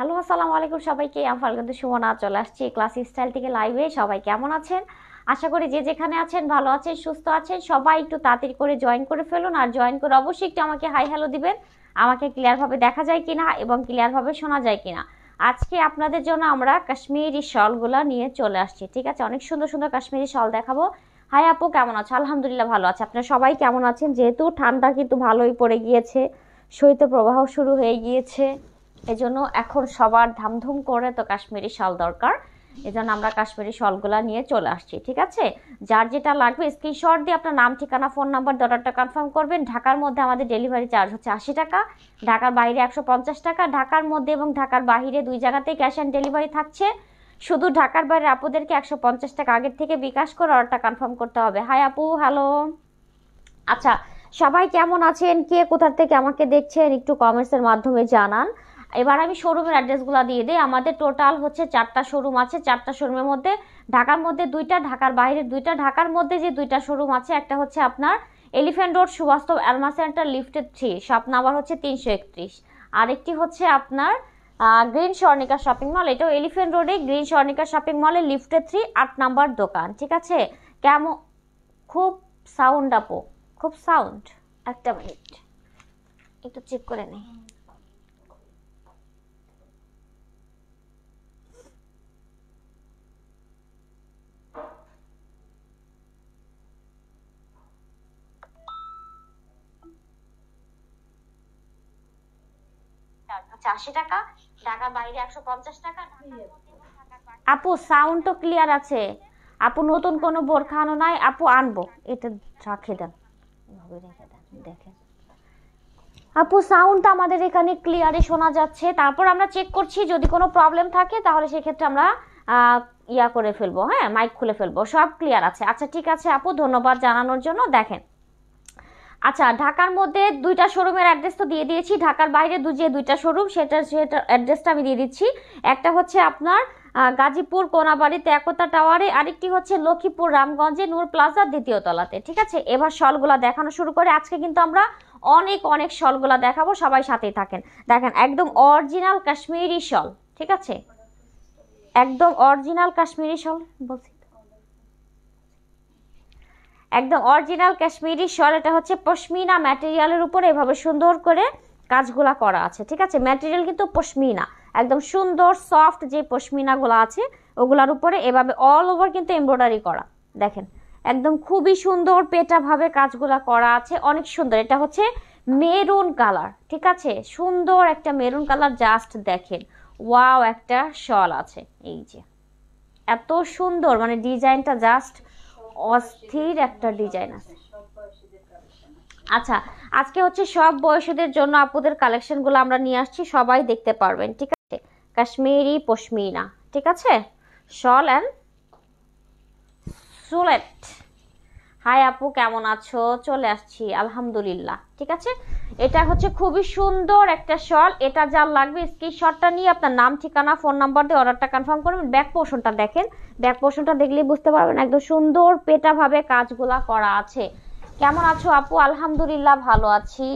hello আসসালামু আলাইকুম সবাইকে আমি ফালগুন্দু সুমনা চলে আসছি ক্লাস স্টাইল থেকে লাইভে সবাই কেমন আছেন আশা করি যে যেখানে আছেন ভালো আছেন সুস্থ আছেন সবাই একটু তাড়াতাড়ি করে জয়েন করে ফেলুন আর জয়েন করে অবশ্যই একটু আমাকে হাই হ্যালো দিবেন আমাকে ক্লিয়ারভাবে দেখা যায় কিনা এবং ক্লিয়ারভাবে শোনা যায় কিনা আজকে আপনাদের জন্য আমরা কাশ্মীরি শলগুলো নিয়ে চলে আসছি ঠিক আছে অনেক সুন্দর সুন্দর কাশ্মীরি শল দেখাবো হাই আপু কেমন আছো আলহামদুলিল্লাহ ভালো আছে আপনারা সবাই কেমন আছেন যেহেতু ঠান্ডা কিন্তু ভালোই পড়ে গিয়েছে শৈত্য প্রবাহ শুরু হয়ে গিয়েছে এজন্য এখন সবার ধামধুম করে তো কাশ্মীরি শাল দরকার এজন্য আমরা কাশ্মীরি শলগুলা নিয়ে চলে আসছি ঠিক আছে যার যেটা লাগবে স্ক্রিনশট দিয়ে আপনার নাম ঠিকানা ফোন নাম্বার দরকারটা কনফার্ম করবেন ঢাকার মধ্যে আমাদের ডেলিভারি চার্জ হচ্ছে আশি টাকা ঢাকার বাইরে একশো টাকা ঢাকার মধ্যে এবং ঢাকার বাইরে দুই জায়গাতেই ক্যাশ অ্যান্ড ডেলিভারি থাকছে শুধু ঢাকার বাইরে আপুদেরকে একশো পঞ্চাশ টাকা আগের থেকে বিকাশ করে অর্ডারটা কনফার্ম করতে হবে হাই আপু হ্যালো আচ্ছা সবাই কেমন আছেন কে কোথার থেকে আমাকে দেখছেন একটু কমেন্টসের মাধ্যমে জানান এবার আমি শোরুমের অ্যাড্রেসগুলো দিয়ে দিই আমাদের টোটাল হচ্ছে চারটা শোরুম আছে চারটা শোরুমের মধ্যে ঢাকার মধ্যে দুইটা ঢাকার বাইরে দুইটা ঢাকার মধ্যে যে দুইটা শোরুম আছে একটা হচ্ছে আপনার এলিফ্যান্ট রোড সুবাস্তব অ্যালমা সেন্টার লিফটেড থ্রি শপ নাম্বার হচ্ছে তিনশো একত্রিশ আরেকটি হচ্ছে আপনার গ্রিন স্বর্ণিকা শপিং মল এটাও এলিফ্যান্ট রোডে গ্রিন স্বর্ণিকা শপিং মলে লিফটেড থ্রি আট নাম্বার দোকান ঠিক আছে কেমন খুব সাউন্ড আপো খুব সাউন্ড একটা মিনিট একটু চেক করে নেই চারশো টাকা ঢাকা বাইরে একশো পঞ্চাশ টাকা আপু সাউন্ড তো ক্লিয়ার আছে আপু নতুন কোনো বোরখানো নাই আপু আনবো এটা রাখে দেন দেখেন আপু সাউন্ড আমাদের এখানে ক্লিয়ারে শোনা যাচ্ছে তারপর আমরা চেক করছি যদি কোনো প্রবলেম থাকে তাহলে সেক্ষেত্রে আমরা ইয়া করে ফেলবো হ্যাঁ মাইক খুলে ফেলবো সব ক্লিয়ার আছে আচ্ছা ঠিক আছে আপু ধন্যবাদ জানানোর জন্য দেখেন আচ্ছা ঢাকার মধ্যে দুইটা শোরুমের অ্যাড্রেস তো দিয়ে দিয়েছি ঢাকার বাইরে দু যে দুইটা শোরুম সেটার সেটা অ্যাড্রেসটা আমি দিয়ে দিচ্ছি একটা হচ্ছে আপনার গাজীপুর কোনাবাড়িতে একতা টাওয়ারে আরেকটি হচ্ছে লক্ষ্মীপুর রামগঞ্জে নূর প্লাজা দ্বিতীয় তলাতে ঠিক আছে এবার শলগুলা দেখানো শুরু করে আজকে কিন্তু আমরা অনেক অনেক শলগুলা দেখাবো সবাই সাথেই থাকেন দেখেন একদম অরিজিনাল কাশ্মীরি শল ঠিক আছে একদম অরিজিনাল কাশ্মীরি শল বলছি একদম অরিজিনাল কাশ্মীরি শল এটা হচ্ছে পশমিনা ম্যাটেরিয়ালের উপরে এভাবে সুন্দর করে কাজগুলা করা আছে ঠিক আছে ম্যাটেরিয়াল কিন্তু পশমিনা একদম সুন্দর সফট যে পশমিনাগুলো আছে ওগুলার উপরে এভাবে অল ওভার কিন্তু এমব্রয়ডারি করা দেখেন একদম খুবই সুন্দর পেটাভাবে কাজগুলা করা আছে অনেক সুন্দর এটা হচ্ছে মেরুন কালার ঠিক আছে সুন্দর একটা মেরুন কালার জাস্ট দেখেন ওয়াও একটা শল আছে এই যে এত সুন্দর মানে ডিজাইনটা জাস্ট অস্থির একটা ডিজাইন আছে আচ্ছা আজকে হচ্ছে সব বয়সীদের জন্য আপুদের কালেকশনগুলো আমরা নিয়ে আসছি সবাই দেখতে পারবেন ঠিক আছে কাশ্মীরি পশমিনা ঠিক আছে শল অ্যান্ড সুলেট হাই আপু কেমন আছো চলে আসছি আলহামদুলিল্লাহ ঠিক আছে এটা হচ্ছে খুবই সুন্দর একটা শল এটা যা লাগবে স্ক্রিনশটটা নিয়ে আপনার নাম ঠিকানা ফোন নাম্বার দিয়ে অর্ডারটা কনফার্ম করবেন ব্যাক পোর্শনটা দেখেন ব্যাক পোর্শনটা দেখলেই বুঝতে পারবেন একদম সুন্দর পেটাভাবে কাজগুলা করা আছে কেমন আছো আপু আলহামদুলিল্লাহ ভালো আছি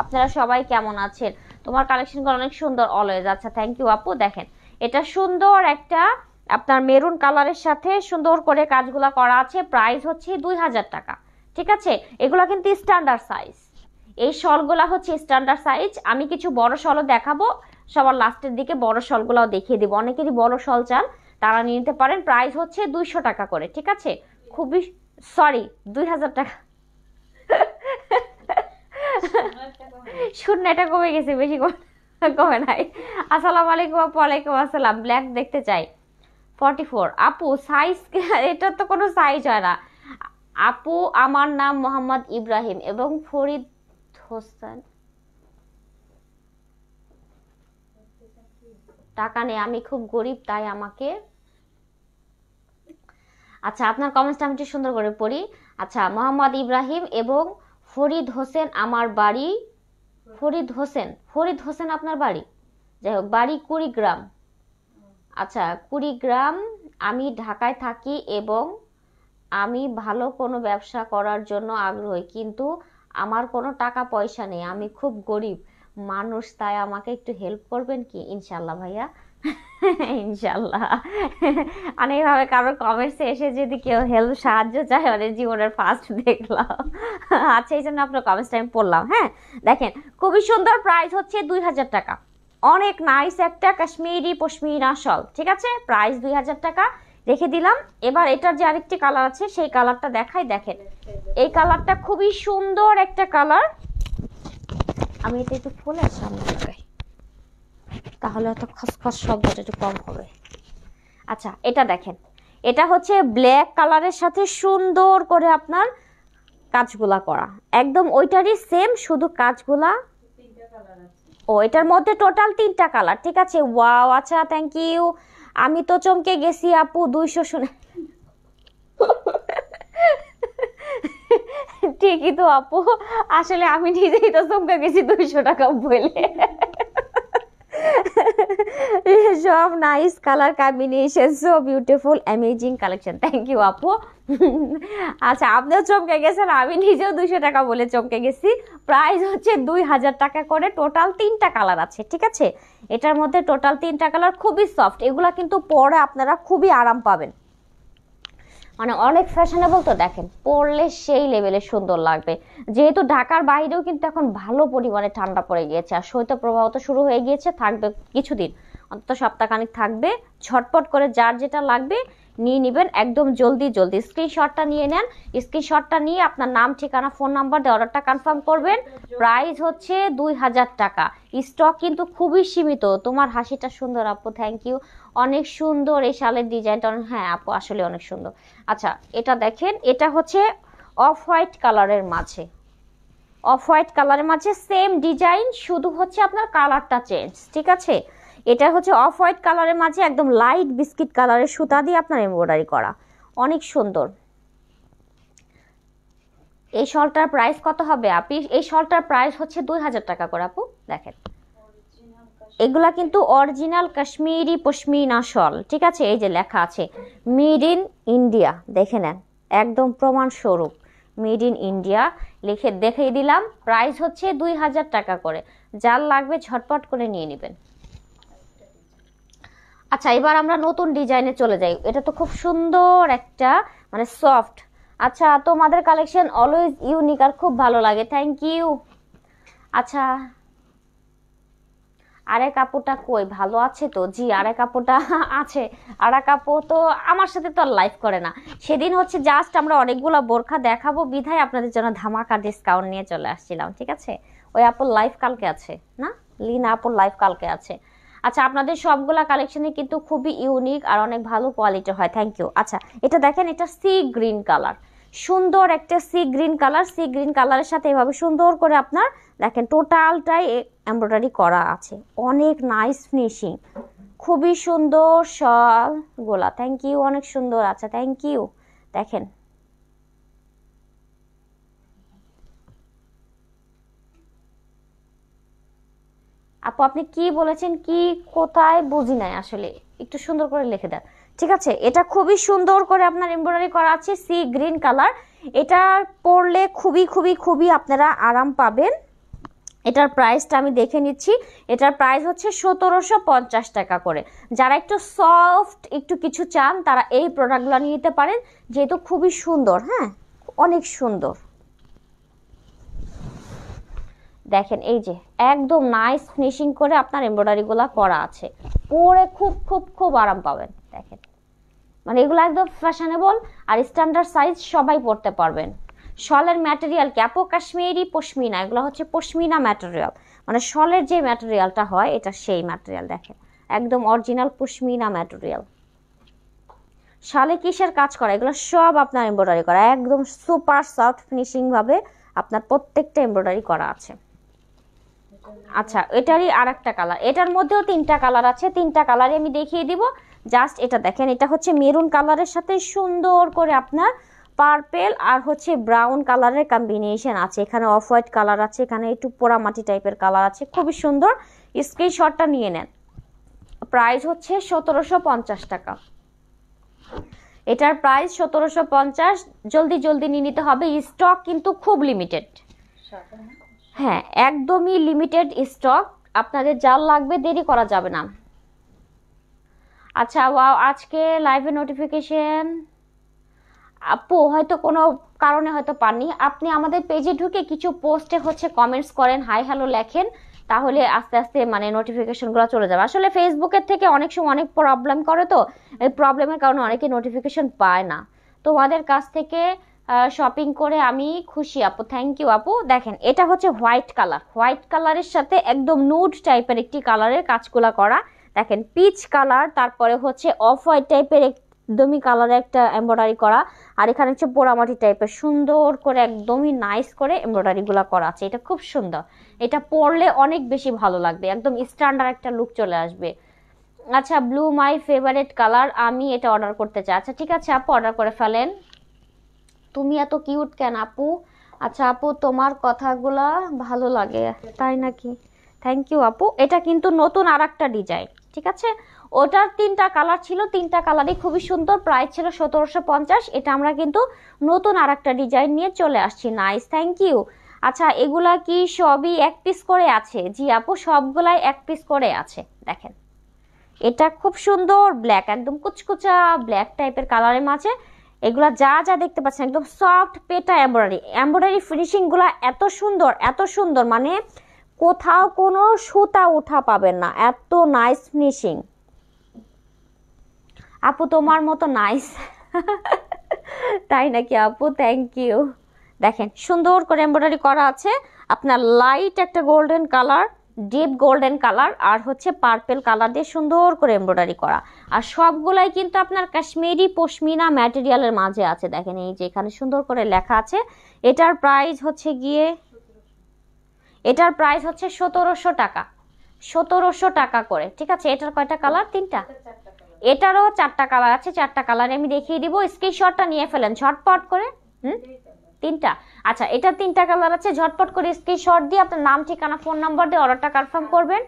আপনারা সবাই কেমন আছেন তোমার কালেকশনগুলো অনেক সুন্দর অলওয়েজ আচ্ছা থ্যাংক ইউ আপু দেখেন এটা সুন্দর একটা আপনার মেরুন কালারের সাথে সুন্দর করে কাজগুলো করা আছে প্রাইস হচ্ছে দুই হাজার টাকা ঠিক আছে এগুলো কিন্তু স্ট্যান্ডার্ড সাইজ এই শলগুলা হচ্ছে স্ট্যান্ডার্ড সাইজ আমি কিছু বড় শলও দেখাবো সবার লাস্টের দিকে বড় শলগুলাও দেখিয়ে দেবো অনেকেরই বড় শল চান তারা নিয়ে নিতে পারেন প্রাইস হচ্ছে দুইশো টাকা করে ঠিক আছে খুবই সরি দুই হাজার টাকা শূন্য এটা কমে গেছে বেশি কমে নাই আসসালামু আলাইকুম আলাইকুম আসসালাম ব্ল্যাক দেখতে চাই ফর্টি ফোর আপু সাইজ এটা তো কোনো সাইজ হয় না আপু আমার নাম মোহাম্মদ ইব্রাহিম এবং ফরিদ হোসেন টাকা নেই আমি খুব গরিব তাই আমাকে আচ্ছা আপনার কমেন্টসটা আমি একটু সুন্দর করে পড়ি আচ্ছা মোহাম্মদ ইব্রাহিম এবং ফরিদ হোসেন আমার বাড়ি ফরিদ হোসেন ফরিদ হোসেন আপনার বাড়ি যাই হোক বাড়ি কুড়িগ্রাম আচ্ছা কুড়িগ্রাম আমি ঢাকায় থাকি এবং আমি ভালো কোনো ব্যবসা করার জন্য আগ্রহী কিন্তু আমার কোনো টাকা পয়সা নেই আমি খুব গরিব মানুষ তাই আমাকে একটু হেল্প করবেন কি ইনশাল্লাহ ভাইয়া ইনশাল্লাহ অনেকভাবে মানে কারোর কমেন্টসে এসে যদি কেউ হেল্প সাহায্য চায় মানে জীবনের ফার্স্ট দেখলাম আচ্ছা এই জন্য আপনার কমেন্টসটা আমি পড়লাম হ্যাঁ দেখেন খুবই সুন্দর প্রাইস হচ্ছে দুই হাজার টাকা অনেক নাইস একটা কাশ্মীরি পশমিনা শল ঠিক আছে প্রাইস দুই হাজার টাকা রেখে দিলাম এবার এটার যে আরেকটি কালার আছে সেই কালারটা দেখাই দেখেন এই কালারটা খুবই সুন্দর একটা কালার আমি এটা একটু খুলে সামনে লাগাই তাহলে এত খসখস শব্দটা একটু কম হবে আচ্ছা এটা দেখেন এটা হচ্ছে ব্ল্যাক কালারের সাথে সুন্দর করে আপনার কাজগুলা করা একদম ওইটারই সেম শুধু কাজগুলা ও এটার মধ্যে টোটাল তিনটা কালার ঠিক আছে ওয়াও আচ্ছা থ্যাংক ইউ আমি তো চমকে গেছি আপু দুইশো শুনে ঠিকই তো আপু আসলে আমি নিজেই তো চমকে গেছি দুইশো টাকা বলে সব nice colour combination so beautiful amazing collection thank you আপু আচ্ছা আপনিও চমকে গেছেন আমি নিজেও দুশো টাকা বলে চমকে গেছি প্রাইস হচ্ছে দুই হাজার টাকা করে টোটাল তিনটা কালার আছে ঠিক আছে এটার মধ্যে টোটাল তিনটা কালার খুবই সফট এগুলা কিন্তু পরে আপনারা খুবই আরাম পাবেন মানে অনেক ফ্যাশনেবল তো দেখেন পরলে সেই লেভেলে সুন্দর লাগবে যেহেতু ঢাকার বাইরেও কিন্তু এখন ভালো পরিমাণে ঠান্ডা পড়ে গিয়েছে আর শৈত্যপ্রবাহ তো শুরু হয়ে গিয়েছে থাকবে কিছুদিন অন্তত সপ্তাহখানিক থাকবে ছটফট করে যার যেটা লাগবে নিয়ে নেবেন একদম জলদি জলদি স্ক্রিনশটটা নিয়ে নেন স্ক্রিনশটটা নিয়ে আপনার নাম ঠিকানা ফোন নাম্বার দিয়ে অর্ডারটা কনফার্ম করবেন প্রাইস হচ্ছে দুই হাজার টাকা স্টক কিন্তু খুবই সীমিত তোমার হাসিটা সুন্দর আপু থ্যাংক ইউ অনেক সুন্দর এই শালের ডিজাইনটা হ্যাঁ আপু আসলে অনেক সুন্দর আচ্ছা এটা দেখেন এটা হচ্ছে অফ হোয়াইট কালারের মাঝে অফ হোয়াইট কালারের মাঝে সেম ডিজাইন শুধু হচ্ছে আপনার কালারটা চেঞ্জ ঠিক আছে এটা হচ্ছে অফ হোয়াইট কালারের মাঝে একদম লাইট বিস্কিট কালারের সুতা দিয়ে আপনার এমব্রয়ডারি করা অনেক সুন্দর এই শলটার প্রাইস কত হবে আপনি এই শলটার প্রাইস হচ্ছে দুই হাজার টাকা করে আপু দেখেন এগুলা কিন্তু অরিজিনাল কাশ্মীরি পশমিনা শল ঠিক আছে এই যে লেখা আছে মেড ইন ইন্ডিয়া দেখে নেন একদম প্রমাণ স্বরূপ মেড ইন ইন্ডিয়া লিখে দেখিয়ে দিলাম প্রাইস হচ্ছে দুই হাজার টাকা করে যার লাগবে ঝটপট করে নিয়ে নেবেন আচ্ছা এবার আমরা নতুন ডিজাইনে চলে যাই এটা তো খুব সুন্দর একটা মানে সফট আচ্ছা তোমাদের কালেকশন অলওয়েজ ইউনিক আর খুব ভালো লাগে থ্যাংক ইউ আচ্ছা আরে কাপড়টা কই ভালো আছে তো জি আরে কাপড়টা আছে আরে কাপড় তো আমার সাথে তো আর করে না সেদিন হচ্ছে জাস্ট আমরা অনেকগুলো বোরখা দেখাবো বিধায় আপনাদের জন্য ধামাকা ডিসকাউন্ট নিয়ে চলে আসছিলাম ঠিক আছে ওই আপুর লাইফ কালকে আছে না লিনা আপুর লাইফ কালকে আছে আচ্ছা আপনাদের সবগুলা কালেকশনে কিন্তু খুবই ইউনিক আর অনেক ভালো কোয়ালিটি হয় থ্যাংক ইউ আচ্ছা এটা দেখেন এটা সি গ্রিন কালার সুন্দর একটা sea green colour sea green কালারের সাথে এভাবে সুন্দর করে আপনার দেখেন টোটালটাই এমব্রয়ডারি করা আছে অনেক নাইস ফিনিশিং খুবই সুন্দর সব গোলা থ্যাংক ইউ অনেক সুন্দর আচ্ছা থ্যাংক ইউ দেখেন আপু আপনি কি বলেছেন কি কোথায় বুঝি নাই আসলে একটু সুন্দর করে লিখে দেন ঠিক আছে এটা খুবই সুন্দর করে আপনার এমব্রয়ডারি করা আছে সি গ্রিন কালার এটা পরলে খুবই খুবই খুবই আপনারা আরাম পাবেন এটার প্রাইসটা আমি দেখে নিচ্ছি এটার প্রাইস হচ্ছে সতেরোশো পঞ্চাশ টাকা করে যারা একটু সফট একটু কিছু চান তারা এই প্রোডাক্টগুলো নিয়ে নিতে পারেন যেহেতু খুবই সুন্দর হ্যাঁ অনেক সুন্দর দেখেন এই যে একদম নাইস ফিনিশিং করে আপনার এমব্রয়ডারিগুলো করা আছে পরে খুব খুব খুব আরাম পাবেন দেখেন মানে এগুলো একদম ফ্যাশনেবল আর স্ট্যান্ডার্ড সাইজ সবাই পরতে পারবেন শলের ম্যাটেরিয়াল কি আপো কাশ্মীরি পশমিনা এগুলো হচ্ছে পশমিনা ম্যাটেরিয়াল মানে শলের যে ম্যাটেরিয়ালটা হয় এটা সেই ম্যাটেরিয়াল দেখেন একদম অরিজিনাল পশমিনা ম্যাটেরিয়াল শালে কিসের কাজ করা এগুলো সব আপনার এমব্রয়ডারি করা একদম সুপার সফট ফিনিশিংভাবে আপনার প্রত্যেকটা এমব্রয়ডারি করা আছে আচ্ছা এটারই আর একটা কালার এটার মধ্যেও তিনটা কালার আছে তিনটা কালারে আমি দেখিয়ে দিব জাস্ট এটা দেখেন এটা হচ্ছে মেরুন কালারের সাথে সুন্দর করে আপনার পার্পেল আর হচ্ছে ব্রাউন কালারের কম্বিনেশন আছে এখানে অফ হোয়াইট কালার আছে এখানে একটু পোড়ামাটি টাইপের কালার আছে খুবই সুন্দর স্ক্রিনশটটা নিয়ে নেন প্রাইস হচ্ছে সতেরোশো টাকা এটার প্রাইস সতেরোশো জলদি জলদি নিয়ে নিতে হবে স্টক কিন্তু খুব লিমিটেড হ্যাঁ একদমই লিমিটেড স্টক আপনাদের যা লাগবে দেরি করা যাবে না আচ্ছা ওয়াও আজকে লাইভে নোটিফিকেশন আপু হয়তো কোনো কারণে হয়তো পাননি আপনি আমাদের পেজে ঢুকে কিছু পোস্টে হচ্ছে কমেন্টস করেন হাই হ্যালো লেখেন তাহলে আস্তে আস্তে মানে নোটিফিকেশনগুলো চলে যাবে আসলে ফেসবুকের থেকে অনেক সময় অনেক প্রবলেম করে তো এই প্রবলেমের কারণে অনেকে নোটিফিকেশন পায় না তোমাদের কাছ থেকে শপিং করে আমি খুশি আপু থ্যাংক ইউ আপু দেখেন এটা হচ্ছে হোয়াইট কালার হোয়াইট কালারের সাথে একদম নুড টাইপের একটি কালারের কাজগুলা করা দেখেন পিচ কালার তারপরে হচ্ছে অফ হোয়াইট টাইপের একদমই কালারে একটা এমব্রয়ডারি করা আর এখানে হচ্ছে পোড়ামাটি টাইপের সুন্দর করে একদমই নাইস করে এমব্রয়ডারিগুলো করা আছে এটা খুব সুন্দর এটা পরলে অনেক বেশি ভালো লাগবে একদম স্ট্যান্ডার্ড একটা লুক চলে আসবে আচ্ছা ব্লু মাই ফেভারেট কালার আমি এটা অর্ডার করতে চাই আচ্ছা ঠিক আছে আপু অর্ডার করে ফেলেন তুমি এত কিউট কেন আপু আচ্ছা আপু তোমার কথাগুলা ভালো লাগে তাই নাকি থ্যাংক ইউ আপু এটা কিন্তু নতুন আর একটা ডিজাইন ঠিক আছে ওটার তিনটা কালার ছিল তিনটা কালারই খুবই সুন্দর প্রাইস ছিল সতেরোশো পঞ্চাশ এটা আমরা কিন্তু নতুন আর একটা ডিজাইন নিয়ে চলে আসছি নাইস থ্যাংক ইউ আচ্ছা এগুলা কি সবই এক পিস করে আছে জি আপু সবগুলাই এক পিস করে আছে দেখেন এটা খুব সুন্দর ব্ল্যাক একদম কুচকুচা ব্ল্যাক টাইপের কালারের মাঝে এগুলা যা যা দেখতে পাচ্ছেন একদম সফট পেটা এম্ব্রয়ডারি এম্ব্রয়ডারি ফিনিশিংগুলা এত সুন্দর এত সুন্দর মানে কোথাও কোনো সুতা উঠা পাবেন না এত নাইস ফিনিশিং আপু তোমার মতো নাইস তাই নাকি আপু থ্যাংক ইউ দেখেন সুন্দর করে এম্ব্রয়ডারি করা আছে আপনার লাইট একটা golden colour deep golden colour আর হচ্ছে পার্পেল কালার দিয়ে সুন্দর করে এমব্রয়ডারি করা আর সবগুলাই কিন্তু আপনার কাশ্মীরি পশমিনা ম্যাটেরিয়ালের মাঝে আছে দেখেন এই যে এখানে সুন্দর করে লেখা আছে এটার প্রাইস হচ্ছে গিয়ে এটার প্রাইস হচ্ছে সতেরোশো টাকা সতেরোশো টাকা করে ঠিক আছে এটার কয়টা কালার তিনটা এটারও চারটা কালার আছে চারটা কালার আমি দেখিয়ে দিব স্ক্রিনশটটা নিয়ে ফেলেন ঝটপট করে হুম তিনটা আচ্ছা এটা তিনটা কালার আছে ঝটপট করে স্ক্রিনশট দিয়ে আপনার নাম ঠিকানা ফোন নাম্বার দিয়ে অর্ডারটা কনফার্ম করবেন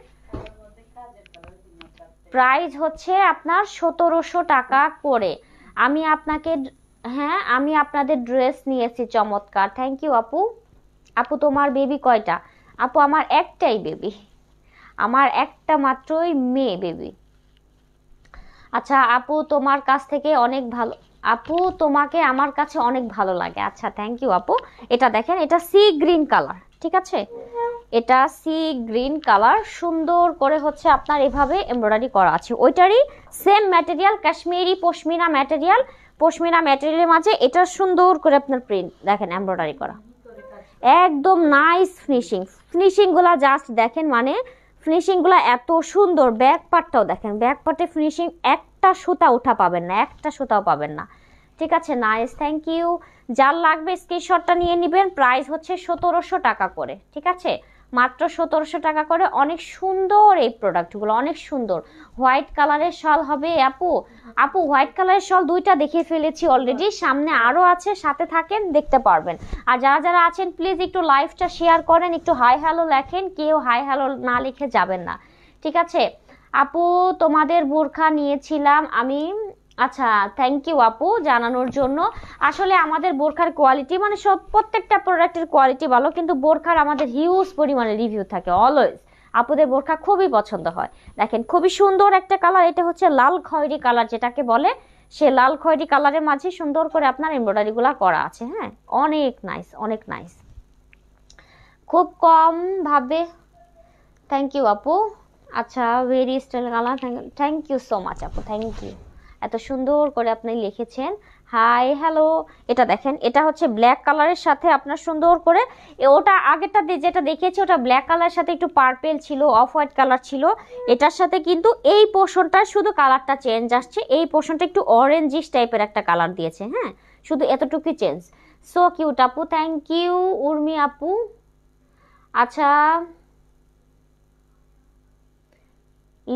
প্রাইস হচ্ছে আপনার সতেরোশো টাকা করে আমি আপনাকে হ্যাঁ আমি আপনাদের ড্রেস নিয়েছি চমৎকার থ্যাংক ইউ আপু আপু তোমার বেবি কয়টা আপু আমার একটাই বেবি আমার একটা মাত্রই মেয়ে বেবি আচ্ছা আপু তোমার কাছ থেকে অনেক ভালো আপু তোমাকে আমার কাছে অনেক ভালো লাগে আচ্ছা থ্যাংক ইউ আপু এটা দেখেন এটা সি গ্রিন কালার ঠিক আছে এটা সি গ্রিন কালার সুন্দর করে হচ্ছে আপনার এভাবে এমব্রয়ডারি করা আছে ওইটারই same material Kashmiri pashmina material pashmina ম্যাটেরিয়ালের মাঝে এটা সুন্দর করে আপনার প্রিন্ট দেখেন এমব্রয়ডারি করা একদম নাইস ফিনিশিং ফিনিশিংগুলো জাস্ট দেখেন মানে ফিনিশিংগুলো এত সুন্দর ব্যাক পার্টটাও দেখেন ব্যাক পার্টে ফিনিশিং এক একটা সুতা উঠা পাবেন না একটা সুতাও পাবেন না ঠিক আছে নাইস থ্যাংক ইউ যার লাগবে স্ক্রিনশটটা নিয়ে নেবেন প্রাইস হচ্ছে সতেরোশো টাকা করে ঠিক আছে মাত্র সতেরোশো টাকা করে অনেক সুন্দর এই প্রোডাক্টগুলো অনেক সুন্দর হোয়াইট কালারের শল হবে আপু আপু হোয়াইট কালারের শল দুইটা দেখিয়ে ফেলেছি অলরেডি সামনে আরও আছে সাথে থাকেন দেখতে পারবেন আর যারা যারা আছেন প্লিজ একটু লাইভটা শেয়ার করেন একটু হাই হ্যালো লেখেন কেউ হাই হ্যালো না লিখে যাবেন না ঠিক আছে আপু তোমাদের বোরখা নিয়েছিলাম আমি আচ্ছা থ্যাংক ইউ আপু জানানোর জন্য আসলে আমাদের বোরখার কোয়ালিটি মানে সব প্রত্যেকটা প্রোডাক্টের কোয়ালিটি ভালো কিন্তু বোরখার আমাদের হিউজ পরিমাণে রিভিউ থাকে অলওয়েজ আপুদের বোরখা খুবই পছন্দ হয় দেখেন খুবই সুন্দর একটা কালার এটা হচ্ছে লাল খয়েরি কালার যেটাকে বলে সে লাল খয়েরি কালারের মাঝে সুন্দর করে আপনার এমব্রয়ডারিগুলো করা আছে হ্যাঁ অনেক নাইস অনেক নাইস খুব কম ভাবে থ্যাংক ইউ আপু আচ্ছা ভেরি স্টাইল গালা থ্যাংক ইউ সো মাচ আপু থ্যাংক ইউ এত সুন্দর করে আপনি লিখেছেন হাই হ্যালো এটা দেখেন এটা হচ্ছে ব্ল্যাক কালারের সাথে আপনার সুন্দর করে ওটা আগেরটা যেটা দেখিয়েছি ওটা ব্ল্যাক কালারের সাথে একটু পার্পেল ছিল অফ হোয়াইট কালার ছিল এটার সাথে কিন্তু এই পোর্শনটার শুধু কালারটা চেঞ্জ আসছে এই পোর্শনটা একটু অরেঞ্জিস টাইপের একটা কালার দিয়েছে হ্যাঁ শুধু এতটুকুই চেঞ্জ সো কিউট আপু থ্যাংক ইউ উর্মি আপু আচ্ছা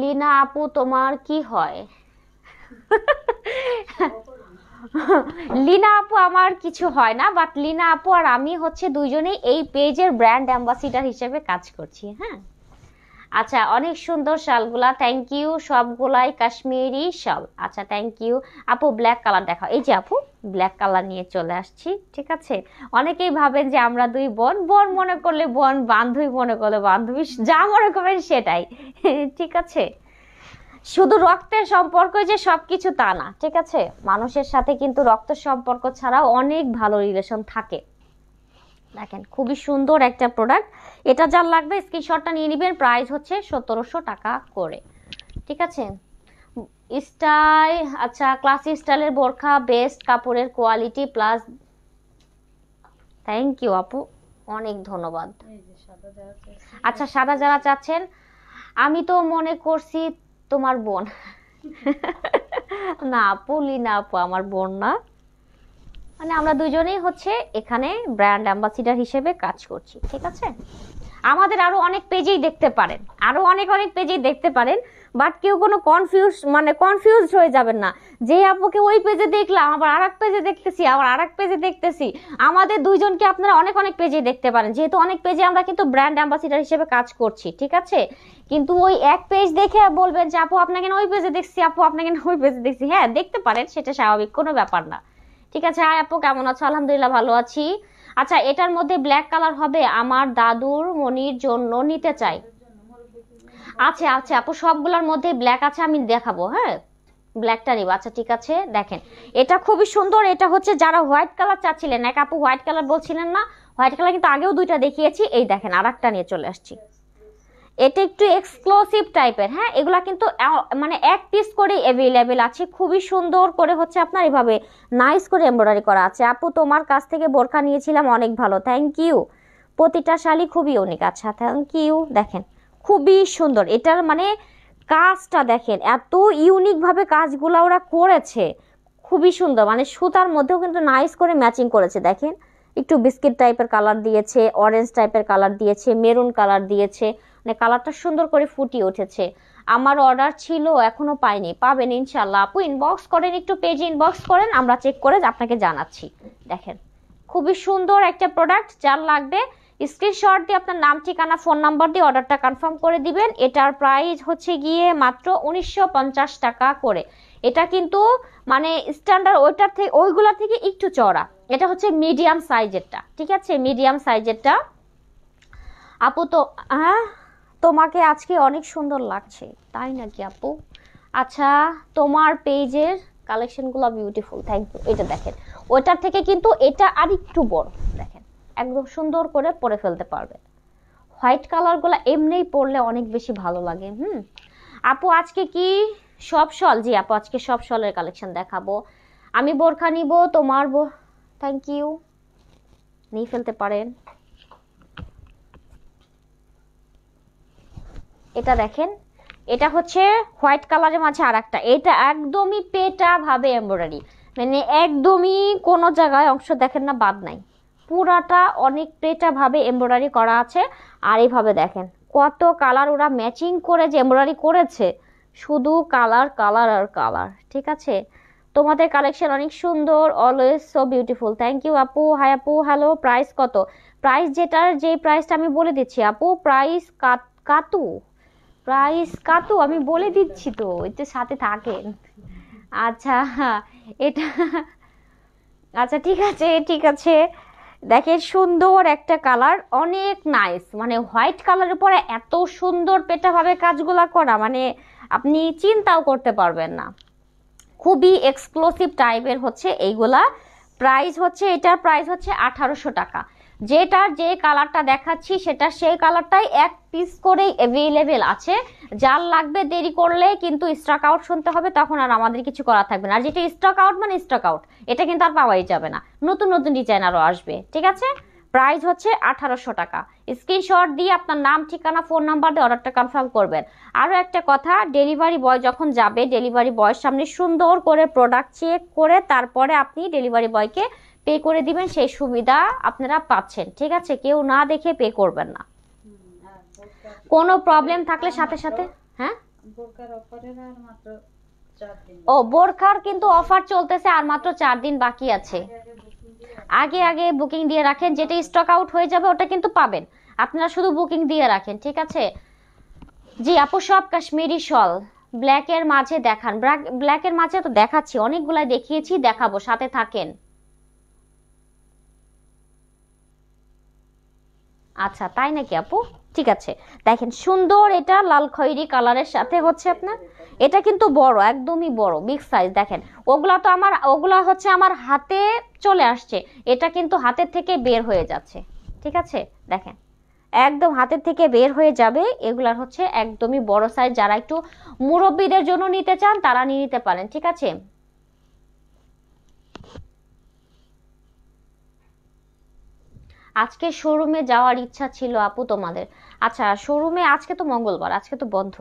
লিনা আপু তোমার কি হয় লিনা আপু আমার কিছু হয় না বাট লিনা আপু আর আমি হচ্ছে দুজনেই এই পেজের ব্র্যান্ড অ্যাম্বাসিডার হিসেবে কাজ করছি হ্যাঁ আচ্ছা অনেক সুন্দর শালগুলা থ্যাংক ইউ সবগুলাই কাশ্মীরি শাল আচ্ছা থ্যাংক ইউ আপু ব্ল্যাক কালার দেখাও এই যে আপু ব্ল্যাক কালার নিয়ে চলে আসছি ঠিক আছে অনেকেই ভাবেন যে আমরা দুই বোন বোন মনে করলে বোন বান্ধবী মনে করলে বান্ধবী যা মনে করবেন সেটাই ঠিক আছে শুধু রক্তের সম্পর্ক যে সবকিছু তা না ঠিক আছে মানুষের সাথে কিন্তু রক্ত সম্পর্ক ছাড়াও অনেক ভালো রিলেশন থাকে দেখেন খুবই সুন্দর একটা প্রোডাক্ট এটা যার লাগবে স্ক্রিনশটটা নিয়ে নেবেন প্রাইস হচ্ছে সতেরোশো টাকা করে ঠিক আছে স্টাইল আচ্ছা ক্লাসি স্টাইলের বোরখা বেস্ট কাপড়ের কোয়ালিটি প্লাস থ্যাংক ইউ আপু অনেক ধন্যবাদ আচ্ছা সাদা যারা চাচ্ছেন আমি তো মনে করছি তোমার বোন না আপু লিনা আপু আমার বোন না মানে আমরা দুজনেই হচ্ছে এখানে ব্র্যান্ড অ্যাম্বাসিডার হিসেবে কাজ করছি ঠিক আছে আমাদের আরও অনেক পেজেই দেখতে পারেন আরো অনেক অনেক পেজেই দেখতে পারেন বাট কেউ কোনো কনফিউজ মানে কনফিউজ হয়ে যাবেন না যে আপুকে ওই পেজে দেখলাম আবার আর এক পেজে দেখতেছি আবার আর এক পেজে দেখতেছি আমাদের দুইজনকে আপনারা অনেক অনেক পেজে দেখতে পারেন যেহেতু অনেক পেজে আমরা কিন্তু ব্র্যান্ড অ্যাম্বাসিডার হিসেবে কাজ করছি ঠিক আছে কিন্তু ওই এক পেজ দেখে বলবেন যে আপু আপনাকে ওই পেজে দেখছি আপু আপনাকে ওই পেজে দেখছি হ্যাঁ দেখতে পারেন সেটা স্বাভাবিক কোনো ব্যাপার না ঠিক আছে হ্যাঁ আপু কেমন আছো আলহামদুলিল্লাহ ভালো আছি আচ্ছা এটার মধ্যে ব্ল্যাক কালার হবে আমার দাদুর মনির জন্য নিতে চাই আচ্ছা আচ্ছা আপু সবগুলোর মধ্যে ব্ল্যাক আছে আমি দেখাবো হ্যাঁ ব্ল্যাকটা নিব আচ্ছা ঠিক আছে দেখেন এটা খুবই সুন্দর এটা হচ্ছে যারা হোয়াইট কালার চাচ্ছিলেন এক আপু হোয়াইট কালার বলছিলেন না হোয়াইট কালার কিন্তু আগেও দুইটা দেখিয়েছি এই দেখেন আর নিয়ে চলে আসছি এটা একটু এক্সক্লুসিভ টাইপের হ্যাঁ এগুলো কিন্তু মানে এক পিস করে অ্যাভেলেবেল আছে খুবই সুন্দর করে হচ্ছে আপনার এভাবে নাইস করে এমব্রয়ডারি করা আছে আপু তোমার কাছ থেকে বোরখা নিয়েছিলাম অনেক ভালো থ্যাংক ইউ প্রতিটা শালি খুবই ইউনিক আচ্ছা থ্যাংক ইউ দেখেন খুবই সুন্দর এটার মানে কাজটা দেখেন এত ইউনিকভাবে কাজগুলো ওরা করেছে খুবই সুন্দর মানে সুতার মধ্যেও কিন্তু নাইস করে ম্যাচিং করেছে দেখেন একটু বিস্কিট টাইপের কালার দিয়েছে অরেঞ্জ টাইপের কালার দিয়েছে মেরুন কালার দিয়েছে মানে কালারটা সুন্দর করে ফুটিয়ে উঠেছে আমার অর্ডার ছিল এখনো পাইনি পাবেন ইনশাল্লাহ আপু ইনবক্স করেন একটু পেজ ইনবক্স করেন আমরা চেক করে আপনাকে জানাচ্ছি দেখেন খুবই সুন্দর একটা প্রোডাক্ট যার লাগবে স্ক্রিনশট দিয়ে আপনার নাম ঠিকানা ফোন নাম্বার দিয়ে অর্ডারটা কনফার্ম করে দিবেন এটার প্রাইস হচ্ছে গিয়ে মাত্র উনিশশো টাকা করে এটা কিন্তু মানে স্ট্যান্ডার্ড ওইটার থেকে ওইগুলা থেকে একটু চড়া এটা হচ্ছে মিডিয়াম সাইজেরটা ঠিক আছে মিডিয়াম সাইজেরটা আপু তো হ্যাঁ তোমাকে আজকে অনেক সুন্দর লাগছে তাই নাকি আপু আচ্ছা তোমার পেজের কালেকশনগুলো বিউটিফুল থ্যাংক ইউ এটা দেখেন ওইটার থেকে কিন্তু এটা আর একটু বড় দেখেন একদম সুন্দর করে পরে ফেলতে পারবে হোয়াইট কালারগুলো এমনিই পরলে অনেক বেশি ভালো লাগে হুম আপু আজকে কি সব সল জি আপু আজকে সব সলের কালেকশন দেখাবো আমি বোরখা নিব তোমার বো থ্যাংক ইউ নিয়ে ফেলতে পারেন এটা দেখেন এটা হচ্ছে হোয়াইট কালারের মাঝে আর একটা এটা একদমই পেটা ভাবে এমব্রয়ডারি মানে একদমই কোনো জায়গায় অংশ দেখেন না বাদ নাই পুরাটা অনেক পেটা ভাবে এমব্রয়ডারি করা আছে আর এইভাবে দেখেন কত কালার ওরা ম্যাচিং করে যে এমব্রয়ডারি করেছে শুধু কালার কালার আর কালার ঠিক আছে তোমাদের কালেকশন অনেক সুন্দর always so beautiful thank you আপু হাই আপু হ্যালো প্রাইস কত প্রাইস যেটার যে প্রাইসটা আমি বলে দিচ্ছি আপু প্রাইস কাতু প্রাইস কত আমি বলে দিচ্ছি তো এতে সাথে থাকেন আচ্ছা এটা আচ্ছা ঠিক আছে ঠিক আছে দেখেন সুন্দর একটা কালার অনেক নাইস মানে হোয়াইট কালারের পরে এত সুন্দর পেটাভাবে কাজগুলা করা মানে আপনি চিন্তাও করতে পারবেন না খুবই এক্সক্লুসিভ টাইপের হচ্ছে এইগুলা প্রাইস হচ্ছে এটার প্রাইস হচ্ছে আঠারোশো টাকা যেটার যে কালারটা দেখাচ্ছি সেটা সেই কালারটাই এক পিস করেই অ্যাভেলেবেল আছে যার লাগবে দেরি করলে কিন্তু স্টক আউট শুনতে হবে তখন আর আমাদের কিছু করা থাকবে না আর যেটা স্টক আউট মানে স্টক আউট এটা কিন্তু আর পাওয়াই যাবে না নতুন নতুন ডিজাইন আরও আসবে ঠিক আছে প্রাইস হচ্ছে আঠারোশো টাকা স্ক্রিনশট দিয়ে আপনার নাম ঠিকানা ফোন নাম্বার দিয়ে অর্ডারটা কনফার্ম করবেন আরও একটা কথা ডেলিভারি বয় যখন যাবে ডেলিভারি বয়ের সামনে সুন্দর করে প্রোডাক্ট চেক করে তারপরে আপনি ডেলিভারি বয়কে পে করে দিবেন সেই সুবিধা আপনারা পাচ্ছেন ঠিক আছে কেউ না দেখে পে করবেন না কোনো প্রবলেম থাকলে সাথে সাথে হ্যাঁ ও বোরখার কিন্তু অফার চলতেছে আর মাত্র চার দিন বাকি আছে আগে আগে বুকিং দিয়ে রাখেন যেটা স্টক আউট হয়ে যাবে ওটা কিন্তু পাবেন আপনারা শুধু বুকিং দিয়ে রাখেন ঠিক আছে জি আপু সব কাশ্মীরি শল ব্ল্যাকের মাঝে দেখান ব্ল্যাকের মাঝে তো দেখাচ্ছি অনেকগুলাই দেখিয়েছি দেখাবো সাথে থাকেন আচ্ছা তাই নাকি আপু ঠিক আছে দেখেন সুন্দর এটা লাল খয়েরি কালারের সাথে হচ্ছে আপনার এটা কিন্তু বড় একদমই বড় বিগ সাইজ দেখেন ওগুলা তো আমার ওগুলা হচ্ছে আমার হাতে চলে আসছে এটা কিন্তু হাতের থেকে বের হয়ে যাচ্ছে ঠিক আছে দেখেন একদম হাতের থেকে বের হয়ে যাবে এগুলার হচ্ছে একদমই বড় সাইজ যারা একটু মুরব্বীদের জন্য নিতে চান তারা নিয়ে নিতে পারেন ঠিক আছে আজকে শোরুমে যাওয়ার ইচ্ছা ছিল আপু তোমাদের আচ্ছা শোরুমে আজকে তো মঙ্গলবার আজকে তো বন্ধ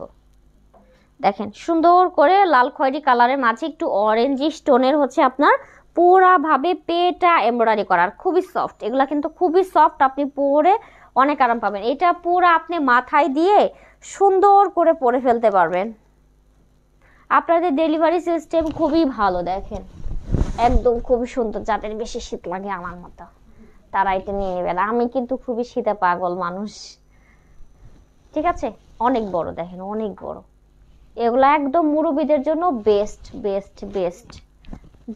দেখেন সুন্দর করে লাল খয়েরি কালারের মাঝে একটু অরেঞ্জি স্টোনের হচ্ছে আপনার পুরাভাবে পেটা এমব্রয়ডারি করার খুবই সফট এগুলা কিন্তু খুবই সফট আপনি পরে অনেক আরাম পাবেন এটা পুরো আপনি মাথায় দিয়ে সুন্দর করে পরে ফেলতে পারবেন আপনাদের ডেলিভারি সিস্টেম খুবই ভালো দেখেন একদম খুবই সুন্দর যাদের বেশি শীত লাগে আমার মতো তারা এটা নিয়ে নেবেন আমি কিন্তু খুবই শীতে পাগল মানুষ ঠিক আছে অনেক বড় দেখেন অনেক বড় এগুলো একদম মুরব্বীদের জন্য বেস্ট বেস্ট বেস্ট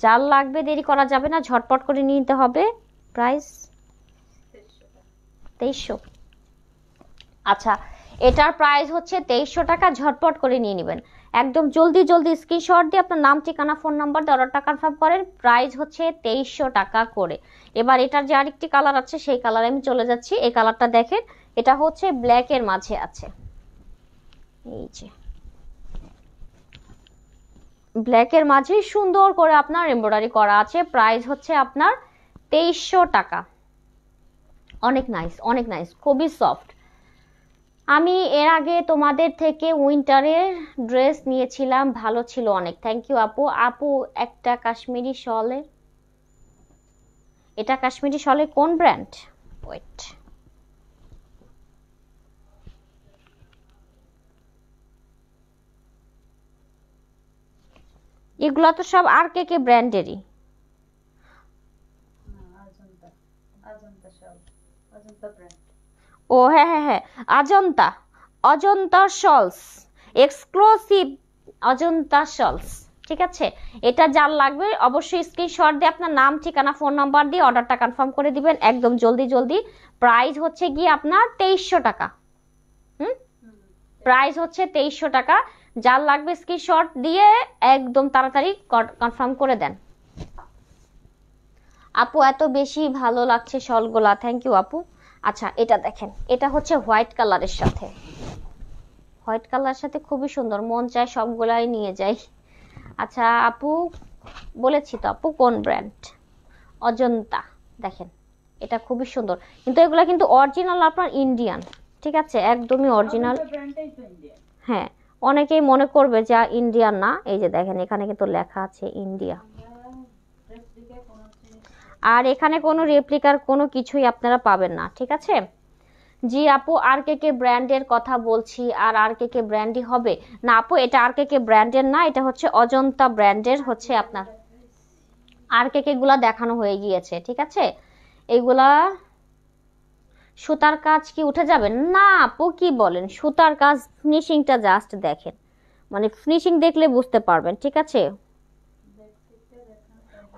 জাল লাগবে দেরি করা যাবে না ঝটপট করে নিতে হবে প্রাইস তেইশশো আচ্ছা এটার প্রাইস হচ্ছে তেইশশো টাকা ঝটপট করে নিয়ে নেবেন একদম জলদি জলদি স্ক্রিনশট দিয়ে আপনার নাম ঠিকানা ফোন নাম্বার দিয়ে অর্ডারটা কনফার্ম করেন প্রাইস হচ্ছে তেইশশো টাকা করে এবার এটার যে আরেকটি কালার আছে সেই কালারে আমি চলে যাচ্ছি এই কালারটা দেখেন এটা হচ্ছে ব্ল্যাকের মাঝে আছে এই যে ব্ল্যাকের মাঝে সুন্দর করে আপনার এমব্রয়ডারি করা আছে প্রাইস হচ্ছে আপনার তেইশশো টাকা অনেক নাইস অনেক নাইস খুবই সফট আমি এর আগে তোমাদের থেকে উইন্টারের ড্রেস নিয়েছিলাম ভালো ছিল অনেক থ্যাংক ইউ আপু আপু একটা কাশ্মীরি শলে এটা কাশ্মীরি শলে কোন ব্র্যান্ড ওয়েট এগুলো তো সব আর কে কে ব্র্যান্ডেরই অজন্তা অজন্তা সব অজন্তা ব্র্যান্ড ও হ্যাঁ হ্যাঁ হ্যাঁ Ajanta Ajanta shawls exclusive Ajanta shawls ঠিক আছে এটা যার লাগবে অবশ্যই স্ক্রিনশট দিয়ে আপনার নাম ঠিকানা ফোন নাম্বার দিয়ে অর্ডারটা কনফার্ম করে দিবেন একদম জলদি জলদি প্রাইস হচ্ছে গিয়ে আপনার তেইশশো টাকা হুম প্রাইস হচ্ছে তেইশশো টাকা যার লাগবে স্ক্রিনশট দিয়ে একদম তাড়াতাড়ি কনফার্ম করে দেন আপু এত বেশি ভালো লাগছে শলগুলা থ্যাংক ইউ আপু আচ্ছা এটা দেখেন এটা হচ্ছে হোয়াইট কালারের সাথে হোয়াইট কালারের সাথে খুবই সুন্দর মন চায় সবগুলাই নিয়ে যাই আচ্ছা আপু বলেছি তো আপু কোন ব্র্যান্ড অজন্তা দেখেন এটা খুবই সুন্দর কিন্তু এগুলো কিন্তু অরিজিনাল আপনার ইন্ডিয়ান ঠিক আছে একদমই অরিজিনাল হ্যাঁ অনেকেই মনে করবে যা ইন্ডিয়ান না এই যে দেখেন এখানে কিন্তু লেখা আছে ইন্ডিয়া আর এখানে কোনো রেপ্লিকার কোনো কিছুই আপনারা পাবেন না ঠিক আছে জি আপু আর কে কে ব্র্যান্ডের কথা বলছি আর আর কে কে ব্র্যান্ডই হবে না আপু এটা আর কে কে ব্র্যান্ডের না এটা হচ্ছে অজন্তা ব্র্যান্ডের হচ্ছে আপনার আর কে কে গুলা দেখানো হয়ে গিয়েছে ঠিক আছে এগুলা সুতার কাজ কি উঠে যাবে না আপু কি বলেন সুতার কাজ ফিনিশিংটা জাস্ট দেখেন মানে ফিনিশিং দেখলে বুঝতে পারবেন ঠিক আছে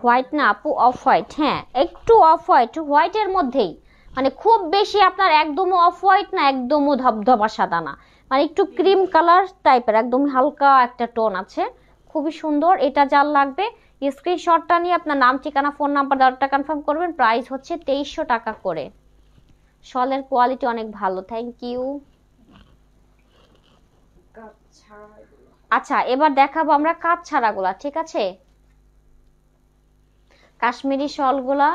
হোয়াইট না আপু অফ হোয়াইট হ্যাঁ একটু অফ হোয়াইট হোয়াইটের মধ্যেই মানে খুব বেশি আপনার একদমও অফ হোয়াইট না একদমও ধবধবা সাদা না মানে একটু ক্রিম কালার টাইপের একদম হালকা একটা টোন আছে খুবই সুন্দর এটা যার লাগবে স্ক্রিনশটটা নিয়ে আপনার নাম ঠিকানা ফোন নাম্বার দরটা কনফার্ম করবেন প্রাইস হচ্ছে তেইশশো টাকা করে শলের কোয়ালিটি অনেক ভালো থ্যাংক ইউ আচ্ছা এবার দেখাবো আমরা কাজ ছাড়াগুলা ঠিক আছে কাশ্মীরি শলগুলা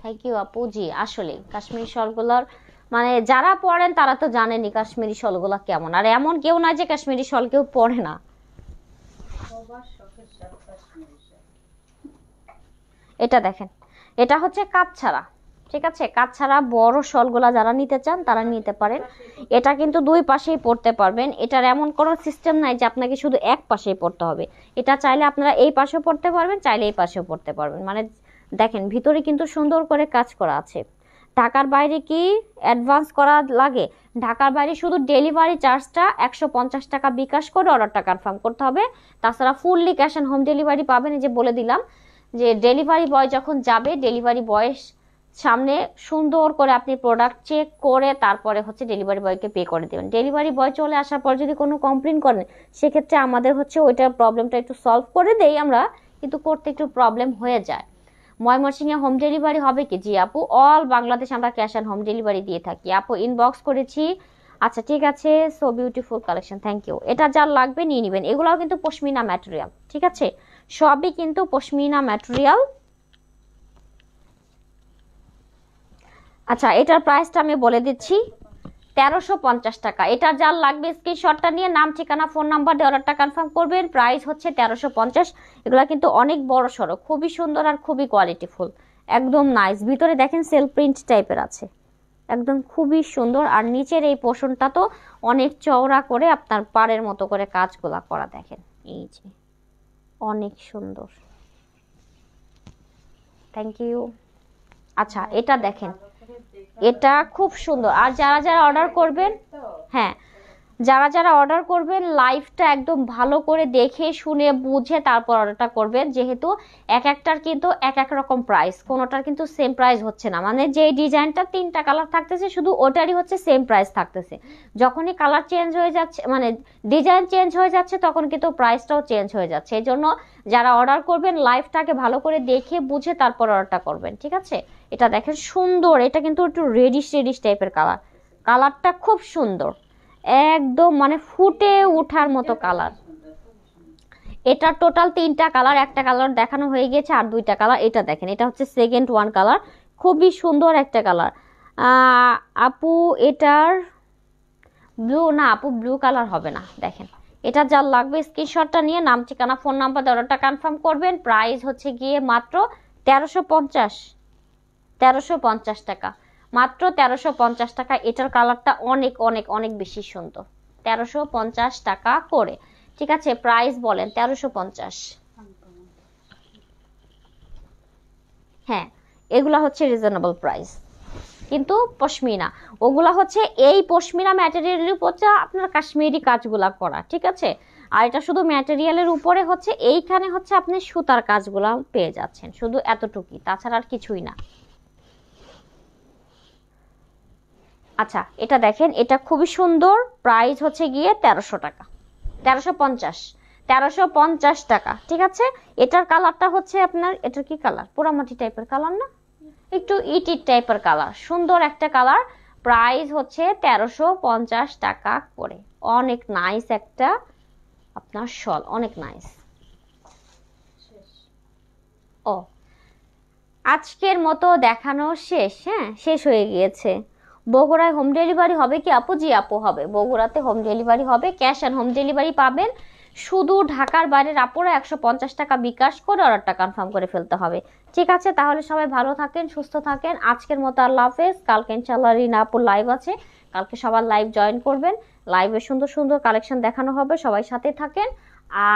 থ্যাংক ইউ আপু জি আসলে কাশ্মীরি শলগুলার মানে যারা পড়েন তারা তো জানেনি কাশ্মীরি শলগুলা কেমন আর এমন কেউ না যে কাশ্মীরি শল কেউ পড়ে না এটা দেখেন এটা হচ্ছে কাপ ছাড়া ঠিক আছে কাজ ছাড়া বড় শলগুলা যারা নিতে চান তারা নিতে পারেন এটা কিন্তু দুই পাশেই পড়তে পারবেন এটার এমন কোনো সিস্টেম নাই যে আপনাকে শুধু এক পাশেই পড়তে হবে এটা চাইলে আপনারা এই পাশেও পড়তে পারবেন চাইলে এই পাশেও পড়তে পারবেন মানে দেখেন ভিতরে কিন্তু সুন্দর করে কাজ করা আছে ঢাকার বাইরে কি অ্যাডভান্স করা লাগে ঢাকার বাইরে শুধু ডেলিভারি চার্জটা একশো পঞ্চাশ টাকা বিকাশ করে অর্ডারটা কনফার্ম করতে হবে তাছাড়া fully cash and home delivery পাবেন যে বলে দিলাম যে ডেলিভারি বয় যখন যাবে ডেলিভারি বয়স সামনে সুন্দর করে আপনি প্রোডাক্ট চেক করে তারপরে হচ্ছে ডেলিভারি বয়কে পে করে দেবেন ডেলিভারি বয় চলে আসার পর যদি কোনো কমপ্লেন করেন সেক্ষেত্রে আমাদের হচ্ছে ওইটার প্রবলেমটা একটু সলভ করে দেই আমরা কিন্তু করতে একটু প্রবলেম হয়ে যায় ময়মনসিংহে হোম ডেলিভারি হবে কি জি আপু অল বাংলাদেশ আমরা ক্যাশ অ্যান্ড হোম ডেলিভারি দিয়ে থাকি আপু ইনবক্স করেছি আচ্ছা ঠিক আছে so beautiful collection thank you এটা যার লাগবে নিয়ে নেবেন এগুলাও কিন্তু পশমিনা ম্যাটেরিয়াল ঠিক আছে সবই কিন্তু পশমিনা ম্যাটেরিয়াল আচ্ছা এটার প্রাইসটা আমি বলে দিচ্ছি তেরোশো পঞ্চাশ টাকা এটা যার লাগবে স্ক্রিনশটটা নিয়ে নাম ঠিকানা ফোন নাম্বার দিয়ে অর্ডারটা কনফার্ম করবেন প্রাইস হচ্ছে তেরোশো পঞ্চাশ এগুলো কিন্তু অনেক বড় সড়ো খুবই সুন্দর আর খুবই কোয়ালিটিফুল একদম নাইস ভিতরে দেখেন সেল প্রিন্ট টাইপের আছে একদম খুবই সুন্দর আর নিচের এই পোষণটা তো অনেক চওড়া করে আপনার পাড়ের মতো করে কাজগুলা করা দেখেন এই যে অনেক সুন্দর থ্যাংক ইউ আচ্ছা এটা দেখেন এটা খুব সুন্দর আর যারা যারা অর্ডার করবেন হ্যাঁ যারা যারা অর্ডার করবেন লাইভটা একদম ভালো করে দেখে শুনে বুঝে তারপর অর্ডারটা করবেন যেহেতু এক একটার কিন্তু এক এক রকম প্রাইস কোনোটার কিন্তু সেম প্রাইস হচ্ছে না মানে যে ডিজাইনটা তিনটা কালার থাকতেছে শুধু ওটারই হচ্ছে সেম প্রাইস থাকতেছে যখনই কালার চেঞ্জ হয়ে যাচ্ছে মানে ডিজাইন চেঞ্জ হয়ে যাচ্ছে তখন কিন্তু প্রাইসটাও চেঞ্জ হয়ে যাচ্ছে এই জন্য যারা অর্ডার করবেন লাইভটাকে ভালো করে দেখে বুঝে তারপর অর্ডারটা করবেন ঠিক আছে এটা দেখেন সুন্দর এটা কিন্তু একটু রেডিশ রেডিশ টাইপের কালার কালারটা খুব সুন্দর একদম মানে ফুটে ওঠার মতো কালার এটা টোটাল তিনটা কালার একটা কালার দেখানো হয়ে গেছে আর দুইটা কালার এটা দেখেন এটা হচ্ছে সেকেন্ড ওয়ান কালার খুবই সুন্দর একটা কালার আপু এটার ব্লু না আপু ব্লু কালার হবে না দেখেন এটা যার লাগবে স্ক্রিনশটটা নিয়ে নাম ঠিকানা ফোন নাম্বার দরটা কনফার্ম করবেন প্রাইস হচ্ছে গিয়ে মাত্র তেরোশো পঞ্চাশ তেরোশো পঞ্চাশ টাকা মাত্র তেরোশো পঞ্চাশ টাকা এটার কালারটা অনেক অনেক অনেক বেশি সুন্দর তেরোশো পঞ্চাশ টাকা করে ঠিক আছে প্রাইস বলেন তেরোশো পঞ্চাশ হ্যাঁ এগুলা হচ্ছে রিজনেবল প্রাইস কিন্তু পশমিনা ওগুলা হচ্ছে এই পশমিনা ম্যাটেরিয়ালের উপর আপনার কাশ্মীরি কাজগুলা করা ঠিক আছে আর এটা শুধু ম্যাটেরিয়ালের উপরে হচ্ছে এইখানে হচ্ছে আপনি সুতার কাজগুলা পেয়ে যাচ্ছেন শুধু এতটুকুই তাছাড়া আর কিছুই না আচ্ছা এটা দেখেন এটা খুবই সুন্দর প্রাইস হচ্ছে গিয়ে তেরোশো টাকা তেরোশো পঞ্চাশ তেরোশো পঞ্চাশ টাকা ঠিক আছে এটার কালারটা হচ্ছে আপনার এটার কি কালার পোড়ামাটি টাইপের কালার না একটু ইটির টাইপের কালার সুন্দর একটা কালার প্রাইস হচ্ছে তেরোশো পঞ্চাশ টাকা করে অনেক নাইস একটা আপনার শল অনেক নাইস ও আজকের মতো দেখানো শেষ হ্যাঁ শেষ হয়ে গিয়েছে বগুড়ায় হোম ডেলিভারি হবে কি আপু জি আপু হবে বগুড়াতে হোম ডেলিভারি হবে ক্যাশ অ্যান্ড হোম ডেলিভারি পাবেন শুধু ঢাকার বাইরের আপুরা একশো পঞ্চাশ টাকা বিকাশ করে অর্ডারটা কনফার্ম করে ফেলতে হবে ঠিক আছে তাহলে সবাই ভালো থাকেন সুস্থ থাকেন আজকের মতো আল্লাহ হাফেজ কালকে ইনশাল্লাহ রিনা আপুর লাইভ আছে কালকে সবার লাইভ জয়েন করবেন লাইভে সুন্দর সুন্দর কালেকশন দেখানো হবে সবাই সাথে থাকেন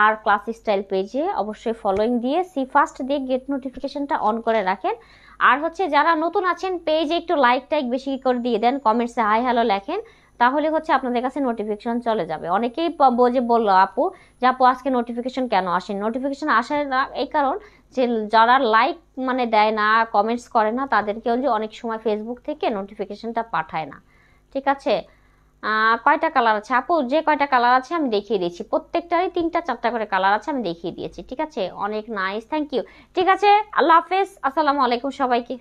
আর ক্লাস স্টাইল পেজে অবশ্যই ফলোয়িং দিয়ে সি ফার্স্ট দিয়ে গেট নোটিফিকেশনটা অন করে রাখেন আর হচ্ছে যারা নতুন আছেন পেজে একটু লাইক টাইক বেশি করে দিয়ে দেন কমেন্টসে হাই হ্যালো লেখেন তাহলে হচ্ছে আপনাদের কাছে নোটিফিকেশন চলে যাবে অনেকেই যে বললো আপু যে আপু আজকে নোটিফিকেশন কেন আসেন নোটিফিকেশন আসে না এই কারণ যে যারা লাইক মানে দেয় না কমেন্টস করে না তাদেরকেও যে অনেক সময় ফেসবুক থেকে নোটিফিকেশনটা পাঠায় না ঠিক আছে কয়টা কালার আছে আপু যে কয়টা কালার আছে আমি দেখিয়ে দিয়েছি প্রত্যেকটারই তিনটা চারটা করে কালার আছে আমি দেখিয়ে দিয়েছি ঠিক আছে অনেক নাইস থ্যাংক ইউ ঠিক আছে আল্লাহ হাফেজ আসসালামু আলাইকুম সবাইকে